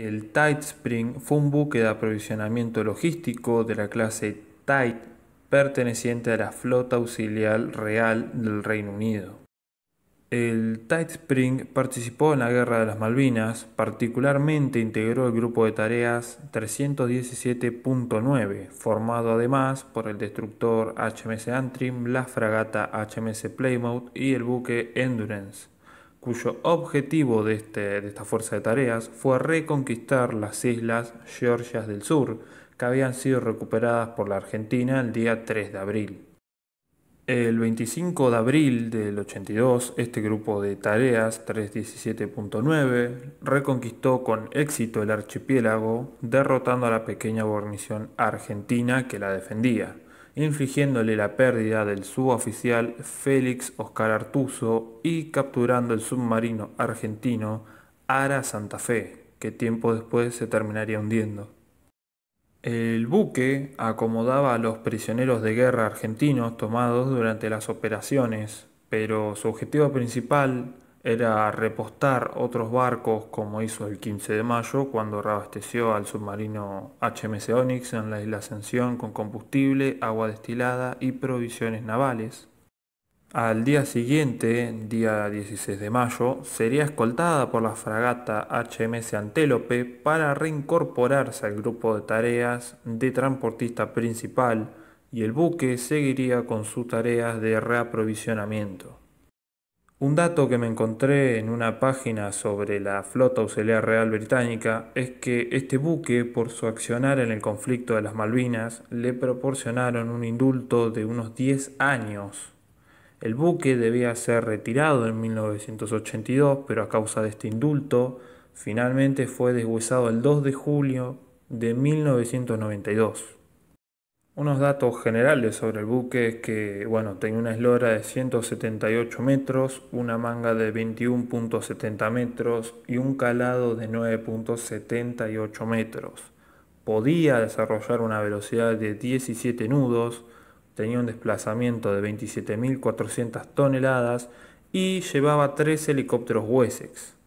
El Tidespring fue un buque de aprovisionamiento logístico de la clase Tide, perteneciente a la flota auxiliar real del Reino Unido. El Tidespring participó en la Guerra de las Malvinas, particularmente integró el grupo de tareas 317.9, formado además por el destructor HMS Antrim, la fragata HMS Plymouth y el buque Endurance cuyo objetivo este, de, esta fuerza de tareas fue reconquistar las islas Georgias del Sur, que habían sido recuperadas por la Argentina el día 3 de abril. El 25 de abril del 82, este grupo de tareas 317.9 reconquistó con éxito el archipiélago, derrotando a la pequeña guarnición argentina que la defendía infligiéndole la pérdida del suboficial Félix Oscar Artuso y capturando el submarino argentino Ara Santa Fe, que tiempo después se terminaría hundiendo. El buque acomodaba a los prisioneros de guerra argentinos tomados durante las operaciones, pero su objetivo principal era repostar otros barcos como hizo el 15 de mayo cuando reabasteció al submarino HMS Onyx en la isla Ascensión con combustible, agua destilada y provisiones navales. Al día siguiente, día 16 de mayo, sería escoltada por la fragata HMS Antelope para reincorporarse al grupo de tareas de transportista principal y el buque seguiría con sus tareas de reaprovisionamiento. Un dato que me encontré en una página sobre la Flota Auxiliar Real Británica es que este buque, por su accionar en el conflicto de las Malvinas, le proporcionaron un indulto de unos 10 años. El buque debía ser retirado en 1982, pero a causa de este indulto, finalmente fue deshuesado el 2 de julio de 1992. Unos datos generales sobre el buque es que, bueno, tenía una eslora de 178 metros, una manga de 21.70 metros y un calado de 9.78 metros. Podía desarrollar una velocidad de 17 nudos, tenía un desplazamiento de 27.400 toneladas y llevaba tres helicópteros Wessex.